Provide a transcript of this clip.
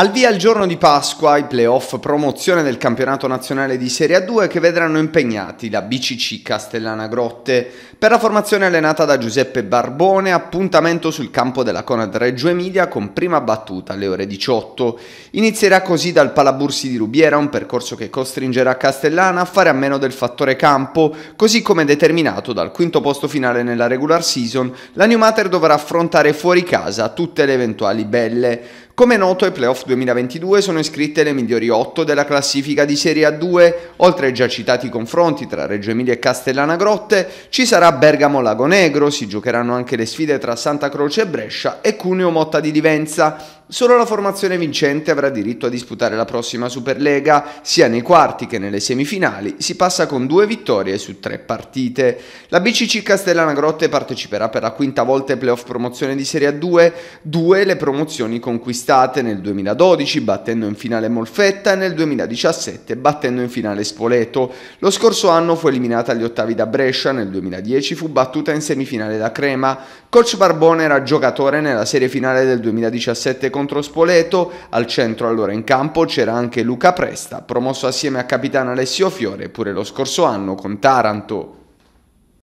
Al via il giorno di Pasqua, i playoff promozione del campionato nazionale di Serie A2 che vedranno impegnati la BCC Castellana Grotte. Per la formazione allenata da Giuseppe Barbone, appuntamento sul campo della Conad Reggio Emilia con prima battuta alle ore 18. Inizierà così dal Palabursi di Rubiera, un percorso che costringerà Castellana a fare a meno del fattore campo, così come determinato dal quinto posto finale nella regular season, la New Mater dovrà affrontare fuori casa tutte le eventuali belle. Come noto ai playoff 2022 sono iscritte le migliori 8 della classifica di Serie A2, oltre ai già citati confronti tra Reggio Emilia e Castellana Grotte, ci sarà Bergamo Lago Negro, si giocheranno anche le sfide tra Santa Croce e Brescia e Cuneo Motta di Divenza. Solo la formazione vincente avrà diritto a disputare la prossima Superlega, sia nei quarti che nelle semifinali, si passa con due vittorie su tre partite. La BCC Castellana Grotte parteciperà per la quinta volta ai playoff promozione di Serie A2, due le promozioni conquistate conquistate nel 2012 battendo in finale Molfetta e nel 2017 battendo in finale Spoleto. Lo scorso anno fu eliminata agli ottavi da Brescia, nel 2010 fu battuta in semifinale da Crema. Coach Barbone era giocatore nella serie finale del 2017 contro Spoleto, al centro allora in campo c'era anche Luca Presta, promosso assieme a capitano Alessio Fiore pure lo scorso anno con Taranto.